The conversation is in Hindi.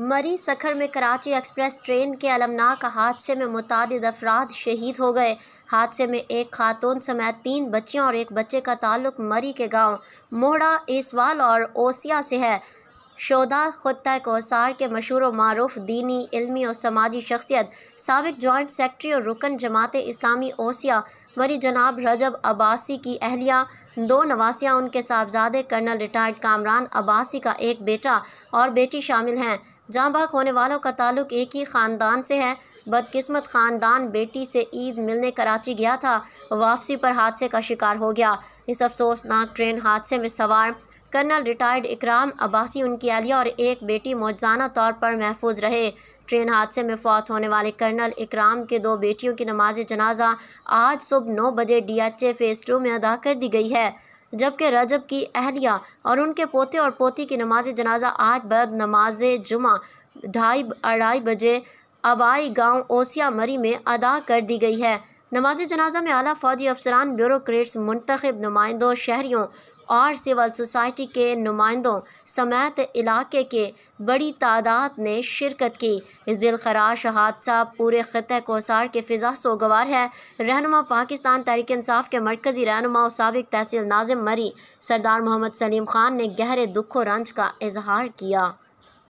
मरी सखर में कराची एक्सप्रेस ट्रेन के अलमनाक हादसे में मुतद अफराद शहीद हो गए हादसे में एक खातून समेत तीन बच्चियों और एक बच्चे का ताल्लुक मरी के गांव मोहड़ा इसवाल और ओसिया से है शोदा ख़ुद तक ओसार के मशहूर व मरूफ दीनी इलमी और समाजी शख्सियत सबक जॉइंट सेक्रटरी और रुकन जमात इस्लामी ओसिया वरी जनाब रजब अब्बासी की अहलिया दो नवासियाँ उनके साहबजादे कर्नल रिटायर्ड कामरान अब्बासी का एक बेटा और बेटी शामिल हैं जहाँ बाग होने वालों का ताल्लुक एक ही ख़ानदान से है बदकिस्मत ख़ानदान बेटी से ईद मिलने कराची गया था वापसी पर हादसे का शिकार हो गया इस अफसोसनाक ट्रेन हादसे में सवार कर्नल रिटायर्ड इकराम अब्बासी उनकी अहलिया और एक बेटी मौजाना तौर पर महफूज रहे ट्रेन हादसे में फौत होने वाले कर्नल इकराम के दो बेटियों की नमाज जनाजा आज सुबह नौ बजे D H A phase two में अदा कर दी गई है जबकि रजब की अहलिया और उनके पोते और पोती की नमाज जनाजा आज बद नमाज जुमा ढाई अढ़ाई बजे आबाई गांव ओसिया मरी में अदा कर दी गई है नमाज जनाजा में आला फ़ौजी अफसरान ब्यूरोक्रेट्स मुंतखब नुमाइंदों शहरीों और सिविल सोसाइटी के नुमाइंदों समेत इलाके के बड़ी तादाद ने शिरकत की इस दिल खराश हादसा पूरे को कोसार के फ़िज़ा सोगवार है रहनुमा पाकिस्तान तहरीक इंसाफ के मरकज़ी रहनुमा और सबक तहसील नाजिम मरी सरदार मोहम्मद सलीम ख़ान ने गहरे दुख व रंज का इजहार किया